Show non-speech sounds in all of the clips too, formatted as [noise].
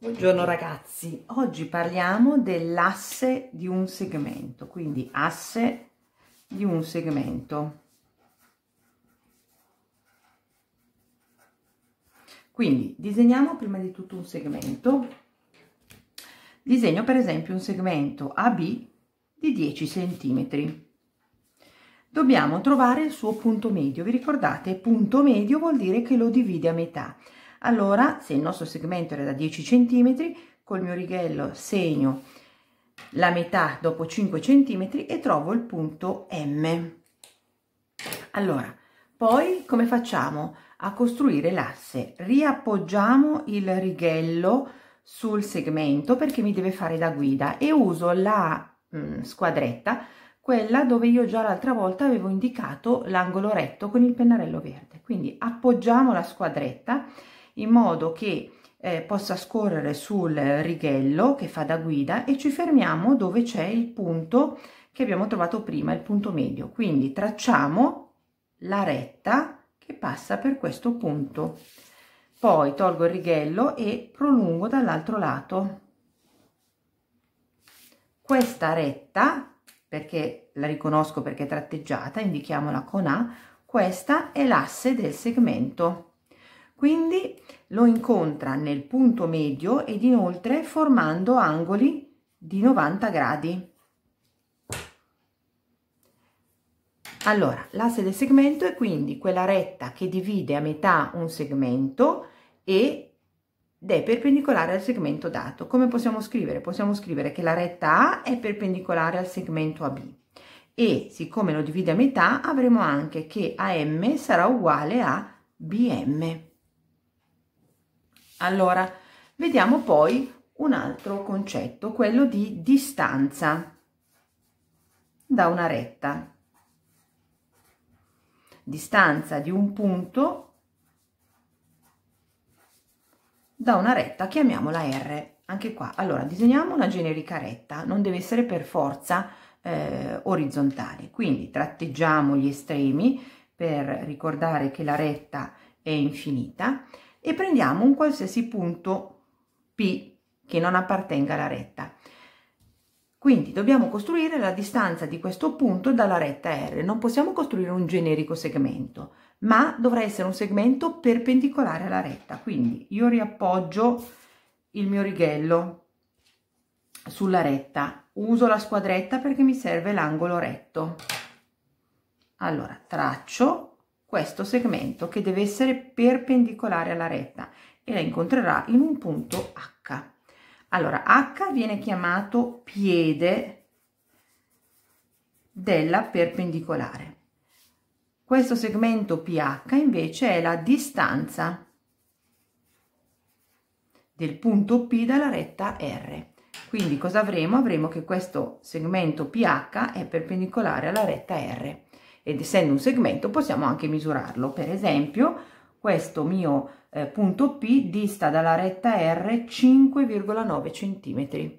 Buongiorno ragazzi, oggi parliamo dell'asse di un segmento, quindi asse di un segmento. Quindi disegniamo prima di tutto un segmento. Disegno per esempio un segmento AB di 10 cm. Dobbiamo trovare il suo punto medio. Vi ricordate? Punto medio vuol dire che lo divide a metà allora se il nostro segmento era da 10 cm, col mio righello segno la metà dopo 5 cm e trovo il punto M. Allora, poi come facciamo? A costruire l'asse, riappoggiamo il righello sul segmento perché mi deve fare da guida e uso la mh, mm, squadretta, quella dove io già l'altra volta avevo indicato l'angolo retto con il pennarello verde. Quindi appoggiamo la squadretta in modo che eh, possa scorrere sul righello che fa da guida e ci fermiamo dove c'è il punto che abbiamo trovato prima, il punto medio. Quindi tracciamo la retta che passa per questo punto. Poi tolgo il righello e prolungo dall'altro lato. Questa retta, perché la riconosco perché è tratteggiata, indichiamola con A, questa è l'asse del segmento quindi lo incontra nel punto medio ed inoltre formando angoli di 90 gradi. Allora, l'asse del segmento è quindi quella retta che divide a metà un segmento ed è perpendicolare al segmento dato. Come possiamo scrivere? Possiamo scrivere che la retta A è perpendicolare al segmento AB e siccome lo divide a metà avremo anche che AM sarà uguale a BM. Allora, vediamo poi un altro concetto, quello di distanza da una retta. Distanza di un punto da una retta, chiamiamola R. Anche qua, allora, disegniamo una generica retta, non deve essere per forza eh, orizzontale. Quindi tratteggiamo gli estremi per ricordare che la retta è infinita e prendiamo un qualsiasi punto P che non appartenga alla retta. Quindi dobbiamo costruire la distanza di questo punto dalla retta R. Non possiamo costruire un generico segmento, ma dovrà essere un segmento perpendicolare alla retta. Quindi io riappoggio il mio righello sulla retta, uso la squadretta perché mi serve l'angolo retto. Allora, traccio questo segmento che deve essere perpendicolare alla retta e la incontrerà in un punto H. Allora, H viene chiamato piede della perpendicolare. Questo segmento PH invece è la distanza del punto P dalla retta R. Quindi cosa avremo? Avremo che questo segmento PH è perpendicolare alla retta R ed essendo un segmento possiamo anche misurarlo. Per esempio questo mio eh, punto P dista dalla retta R 5,9 cm.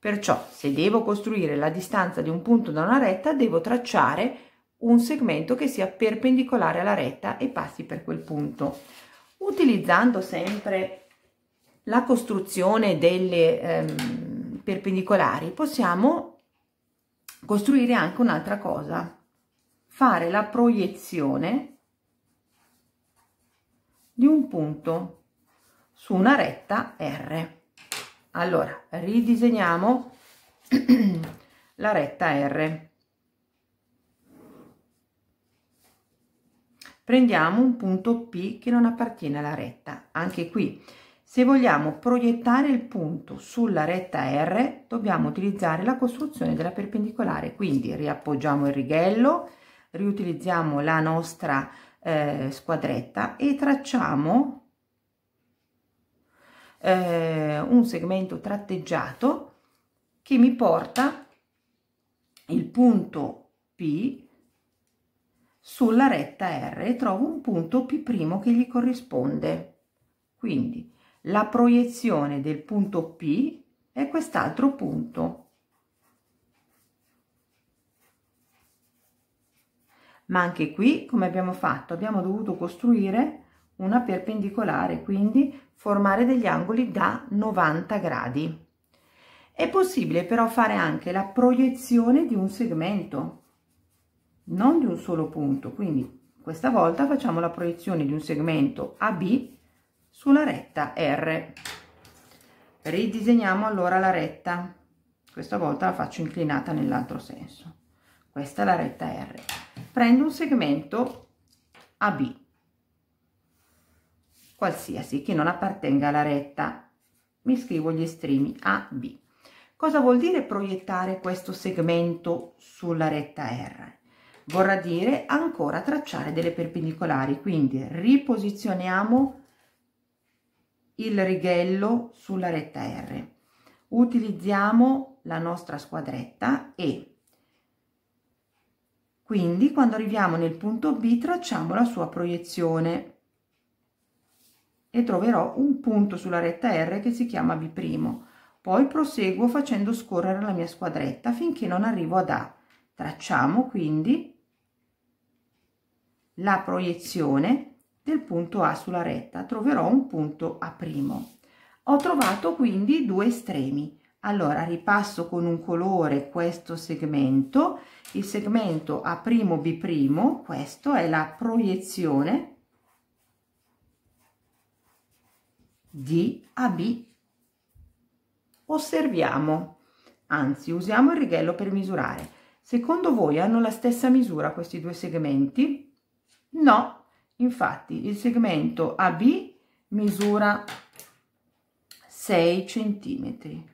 Perciò se devo costruire la distanza di un punto da una retta devo tracciare un segmento che sia perpendicolare alla retta e passi per quel punto. Utilizzando sempre la costruzione delle ehm, perpendicolari possiamo costruire anche un'altra cosa fare la proiezione di un punto su una retta R. Allora, ridisegniamo [clears throat] la retta R. Prendiamo un punto P che non appartiene alla retta. Anche qui, se vogliamo proiettare il punto sulla retta R, dobbiamo utilizzare la costruzione della perpendicolare. Quindi riappoggiamo il righello, riutilizziamo la nostra eh, squadretta e tracciamo eh, un segmento tratteggiato che mi porta il punto P sulla retta R e trovo un punto P' che gli corrisponde. Quindi la proiezione del punto P è quest'altro punto ma anche qui come abbiamo fatto abbiamo dovuto costruire una perpendicolare quindi formare degli angoli da 90 gradi è possibile però fare anche la proiezione di un segmento non di un solo punto quindi questa volta facciamo la proiezione di un segmento AB sulla retta R ridisegniamo allora la retta questa volta la faccio inclinata nell'altro senso questa è la retta R prendo un segmento AB qualsiasi che non appartenga alla retta mi scrivo gli estremi AB cosa vuol dire proiettare questo segmento sulla retta R vorrà dire ancora tracciare delle perpendicolari quindi riposizioniamo il righello sulla retta R utilizziamo la nostra squadretta e quindi quando arriviamo nel punto B tracciamo la sua proiezione e troverò un punto sulla retta R che si chiama B'. Poi proseguo facendo scorrere la mia squadretta finché non arrivo ad A. Tracciamo quindi la proiezione del punto A sulla retta. Troverò un punto A'. Ho trovato quindi due estremi allora ripasso con un colore questo segmento il segmento a primo b primo questo è la proiezione di a b osserviamo anzi usiamo il righello per misurare secondo voi hanno la stessa misura questi due segmenti no infatti il segmento a b misura 6 centimetri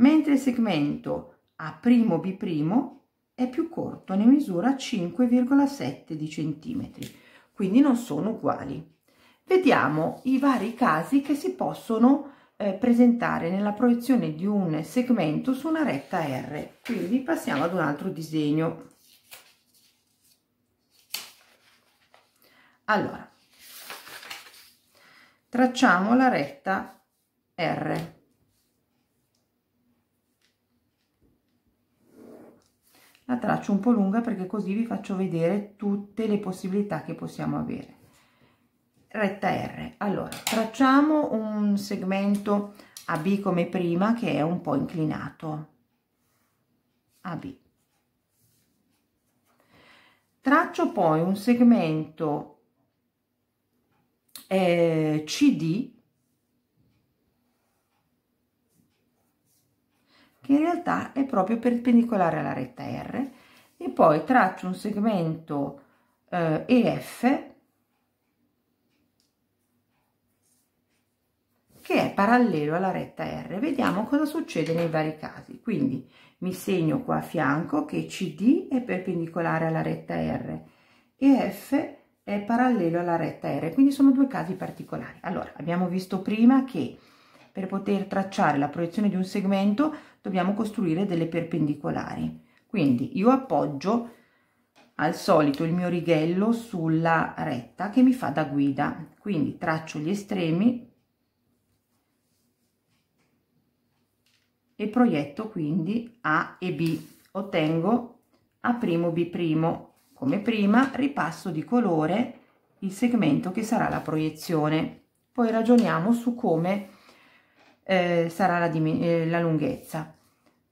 mentre il segmento A'B' è più corto, ne misura 5,7 di centimetri, quindi non sono uguali. Vediamo i vari casi che si possono eh, presentare nella proiezione di un segmento su una retta R. Quindi passiamo ad un altro disegno. Allora, tracciamo la retta R la traccio un po' lunga perché così vi faccio vedere tutte le possibilità che possiamo avere retta R allora tracciamo un segmento AB come prima che è un po' inclinato AB traccio poi un segmento eh, CD che in realtà è proprio perpendicolare alla retta R e poi traccio un segmento eh, EF che è parallelo alla retta R. Vediamo cosa succede nei vari casi. Quindi mi segno qua a fianco che CD è perpendicolare alla retta R e F è parallelo alla retta R, quindi sono due casi particolari. Allora, abbiamo visto prima che per poter tracciare la proiezione di un segmento dobbiamo costruire delle perpendicolari quindi io appoggio al solito il mio righello sulla retta che mi fa da guida quindi traccio gli estremi e proietto quindi A e B ottengo a primo B primo come prima ripasso di colore il segmento che sarà la proiezione poi ragioniamo su come eh, sarà la, eh, la, lunghezza.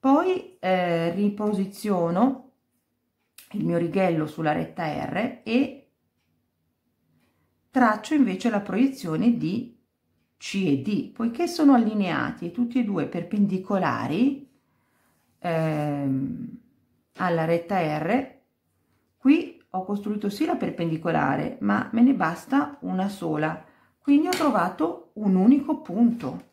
Poi eh, riposiziono il mio righello sulla retta R e traccio invece la proiezione di C e D, poiché sono allineati tutti e due perpendicolari ehm, alla retta R, qui ho costruito sì la perpendicolare, ma me ne basta una sola, quindi ho trovato un unico punto.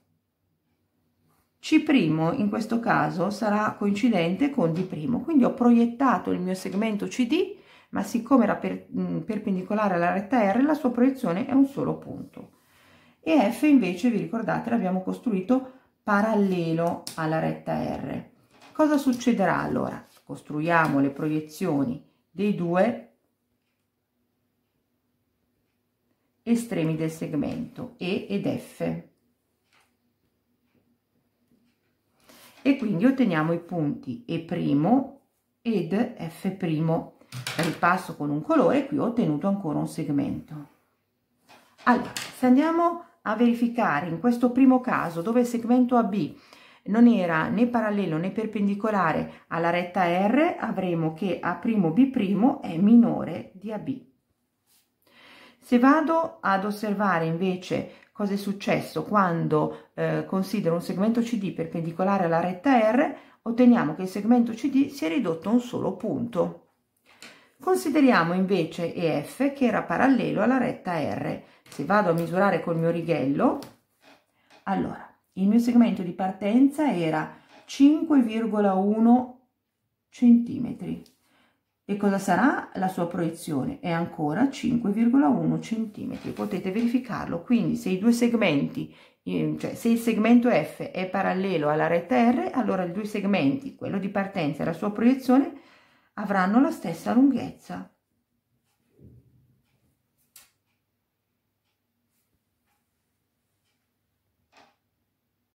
C' in questo caso sarà coincidente con D', quindi ho proiettato il mio segmento CD, ma siccome era per, mh, perpendicolare alla retta R, la sua proiezione è un solo punto. E F invece, vi ricordate, l'abbiamo costruito parallelo alla retta R. Cosa succederà allora? Costruiamo le proiezioni dei due estremi del segmento E ed F. e quindi otteniamo i punti E' ed F'. Ripasso con un colore, qui ho ottenuto ancora un segmento. Allora, se andiamo a verificare in questo primo caso dove il segmento AB non era né parallelo né perpendicolare alla retta R, avremo che A'B' è minore di AB. Se vado ad osservare invece cosa è successo quando eh, considero un segmento CD perpendicolare alla retta R, otteniamo che il segmento CD si è ridotto a un solo punto. Consideriamo invece EF che era parallelo alla retta R. Se vado a misurare col mio righello, allora, il mio segmento di partenza era 5,1 centimetri e cosa sarà la sua proiezione? È ancora 5,1 cm. Potete verificarlo. Quindi se i due segmenti, ehm, cioè se il segmento F è parallelo alla retta R, allora i due segmenti, quello di partenza e la sua proiezione, avranno la stessa lunghezza.